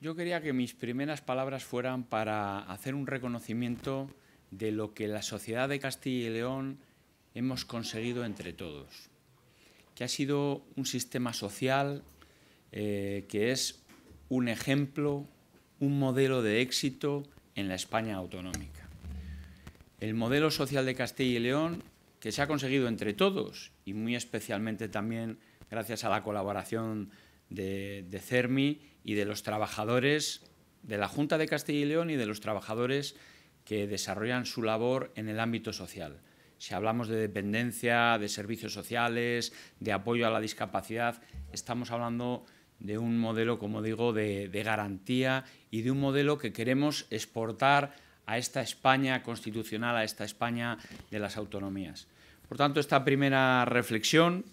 Yo quería que mis primeras palabras fueran para hacer un reconocimiento de lo que la sociedad de Castilla y León hemos conseguido entre todos, que ha sido un sistema social eh, que es un ejemplo, un modelo de éxito en la España autonómica. El modelo social de Castilla y León, que se ha conseguido entre todos y muy especialmente también gracias a la colaboración de, CERMI y de los trabajadores de la Junta de Castilla y León y de los trabajadores que desarrollan su labor en el ámbito social. Si hablamos de dependencia, de servicios sociales, de apoyo a la discapacidad, estamos hablando de un modelo, como digo, de, de garantía y de un modelo que queremos exportar a esta España constitucional, a esta España de las autonomías. Por tanto, esta primera reflexión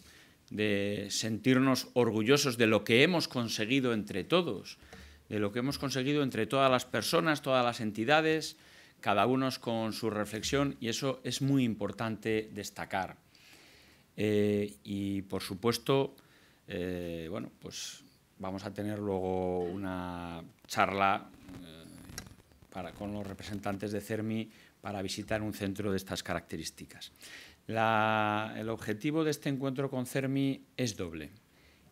de sentirnos orgullosos de lo que hemos conseguido entre todos, de lo que hemos conseguido entre todas las personas, todas las entidades, cada uno con su reflexión y eso es muy importante destacar. Eh, y por supuesto, eh, bueno, pues vamos a tener luego una charla eh, para, con los representantes de CERMI para visitar un centro de estas características. el objetivo de este encuentro con CERMI es doble.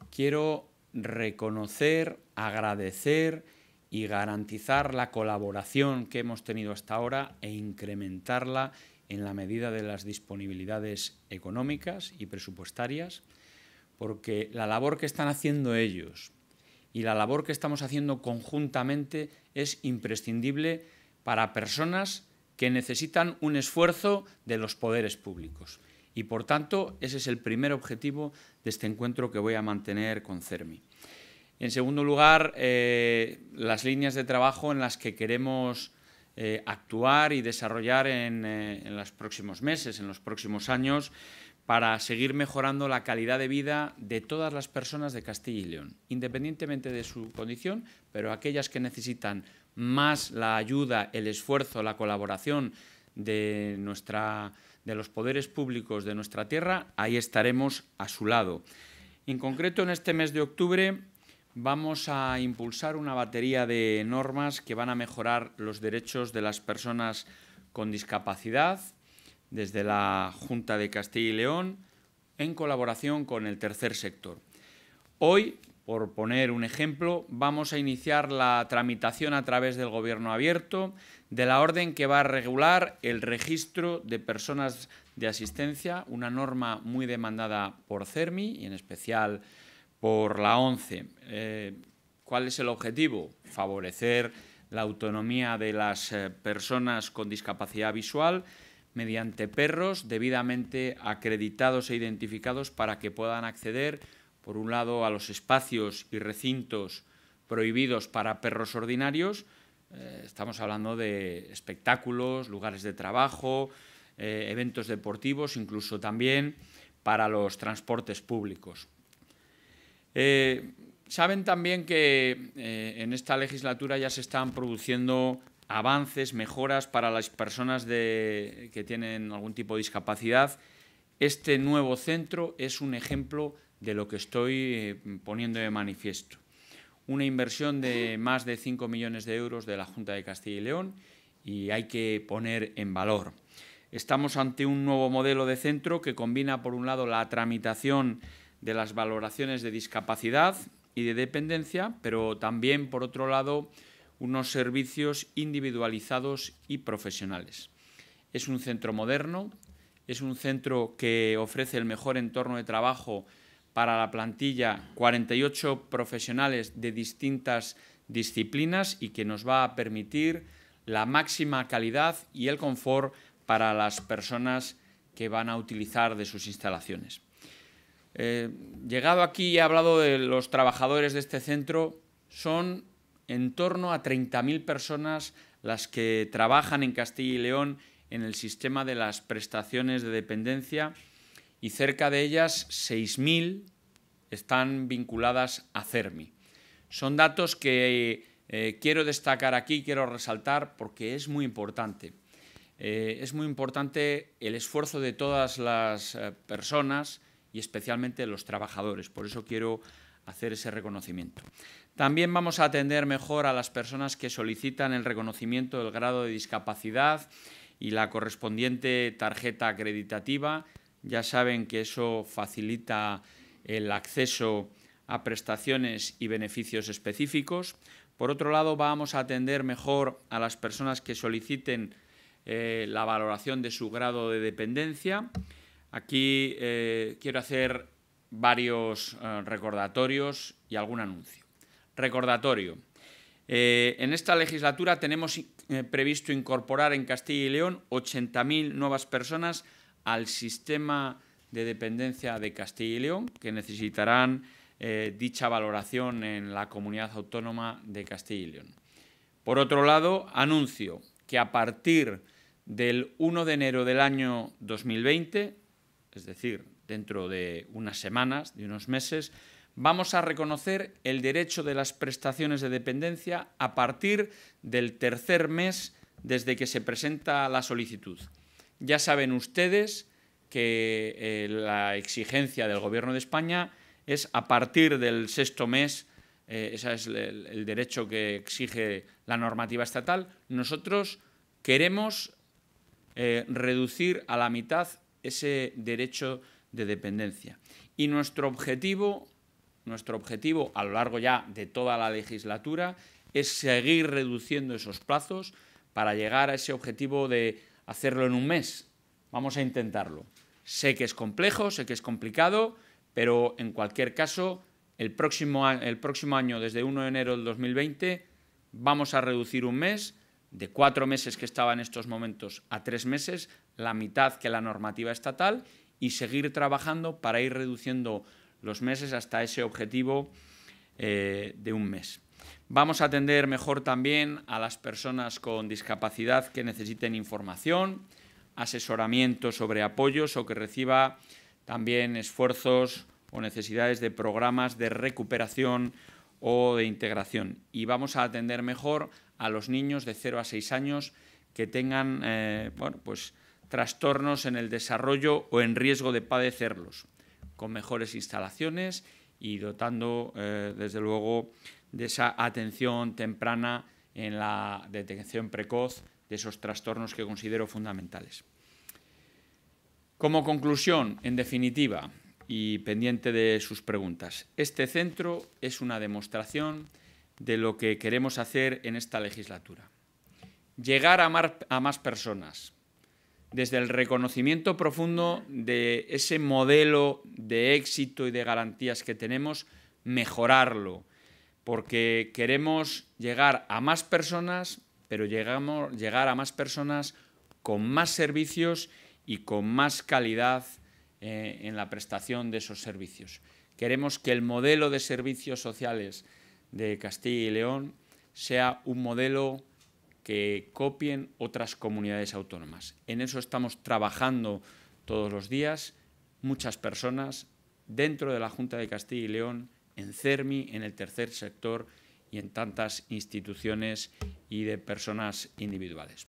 Quiero reconocer, agradecer y garantizar la colaboración que hemos tenido hasta ahora e incrementarla en la medida de las disponibilidades económicas y presupuestarias, porque la labor que están haciendo ellos y la labor que estamos haciendo conjuntamente es imprescindible para personas que necesitan un esfuerzo de los poderes públicos. Y por tanto, ese es el primer objetivo de este encuentro que voy a mantener con CERMI. En segundo lugar, eh, las líneas de trabajo en las que queremos eh, actuar y desarrollar en, eh, en los próximos meses, en los próximos años, para seguir mejorando la calidad de vida de todas las personas de Castilla y León, independientemente de su condición, pero aquellas que necesitan más la ayuda, el esfuerzo, la colaboración de, nuestra, de los poderes públicos de nuestra tierra, ahí estaremos a su lado. En concreto, en este mes de octubre vamos a impulsar una batería de normas que van a mejorar los derechos de las personas con discapacidad desde la Junta de Castilla y León en colaboración con el tercer sector. Hoy por poner un ejemplo, vamos a iniciar la tramitación a través del Gobierno abierto de la orden que va a regular el registro de personas de asistencia, una norma muy demandada por CERMI y en especial por la ONCE. Eh, ¿Cuál es el objetivo? Favorecer la autonomía de las eh, personas con discapacidad visual mediante perros debidamente acreditados e identificados para que puedan acceder por un lado, a los espacios y recintos prohibidos para perros ordinarios, eh, estamos hablando de espectáculos, lugares de trabajo, eh, eventos deportivos, incluso también para los transportes públicos. Eh, saben también que en esta legislatura ya se están produciendo avances, mejoras para las personas que tienen algún tipo de discapacidad. Este nuevo centro es un ejemplo de lo que estoy eh, poniendo de manifiesto. Una inversión de más de 5 millones de euros de la Junta de Castilla y León y hay que poner en valor. Estamos ante un nuevo modelo de centro que combina, por un lado, la tramitación de las valoraciones de discapacidad y de dependencia, pero también, por otro lado, unos servicios individualizados y profesionales. Es un centro moderno, es un centro que ofrece el mejor entorno de trabajo para la plantilla 48 profesionales de distintas disciplinas y que nos va a permitir la máxima calidad y el confort para las personas que van a utilizar de sus instalaciones. Eh, llegado aquí he hablado de los trabajadores de este centro, son en torno a 30.000 personas las que trabajan en Castilla y León en el sistema de las prestaciones de dependencia y cerca de ellas 6.000 están vinculadas a CERMI. Son datos que eh, quiero destacar aquí, quiero resaltar, porque es muy importante. Eh, es muy importante el esfuerzo de todas las eh, personas y especialmente los trabajadores. Por eso quiero hacer ese reconocimiento. También vamos a atender mejor a las personas que solicitan el reconocimiento del grado de discapacidad y la correspondiente tarjeta acreditativa ya saben que eso facilita el acceso a prestaciones y beneficios específicos. Por otro lado, vamos a atender mejor a las personas que soliciten eh, la valoración de su grado de dependencia. Aquí eh, quiero hacer varios eh, recordatorios y algún anuncio. Recordatorio. en esta legislatura tenemos previsto incorporar en Castilla y León 80.000 nuevas personas al sistema de dependencia de Castilla y León, que necesitarán eh, dicha valoración en la comunidad autónoma de Castilla y León. Por otro lado, anuncio que a partir del 1 de enero del año 2020, es decir, dentro de unas semanas, de unos meses, vamos a reconocer el derecho de las prestaciones de dependencia a partir del tercer mes desde que se presenta la solicitud ya saben ustedes que eh, la exigencia del Gobierno de España es a partir del sexto mes, eh, ese es el, derecho que exige la normativa estatal, nosotros queremos eh, reducir a la mitad ese derecho de dependencia. Y nuestro objetivo, nuestro objetivo a lo largo ya de toda la legislatura es seguir reduciendo esos plazos para llegar a ese objetivo de hacerlo en un mes. Vamos a intentarlo. Sé que es complejo, sé que es complicado, pero en cualquier caso, el próximo, año, desde 1 de enero del 2020, vamos a reducir un mes de cuatro meses que estaba en estos momentos a tres meses, la mitad que la normativa estatal, y seguir trabajando para ir reduciendo los meses hasta ese objetivo eh, de un mes. Vamos a atender mejor también a las personas con discapacidad que necesiten información, asesoramiento sobre apoyos o que reciba también esfuerzos o necesidades de programas de recuperación o de integración. Y vamos a atender mejor a los niños de 0 a 6 años que tengan eh, pues, trastornos en el desarrollo o en riesgo de padecerlos, con mejores instalaciones y dotando, eh, desde luego, de esa atención temprana en la detección precoz de esos trastornos que considero fundamentales. Como conclusión, en definitiva, y pendiente de sus preguntas, este centro es una demostración de lo que queremos hacer en esta legislatura. Llegar a, a más personas, desde el reconocimiento profundo de ese modelo de éxito y de garantías que tenemos, mejorarlo, porque queremos llegar a más personas, pero llegamos, llegar a más personas con más servicios y con más calidad eh, en la prestación de esos servicios. Queremos que el modelo de servicios sociales de Castilla y León sea un modelo que copien otras comunidades autónomas. En eso estamos trabajando todos los días, muchas personas dentro de la Junta de Castilla y León en CERMI, en el tercer sector y en tantas instituciones y de personas individuales.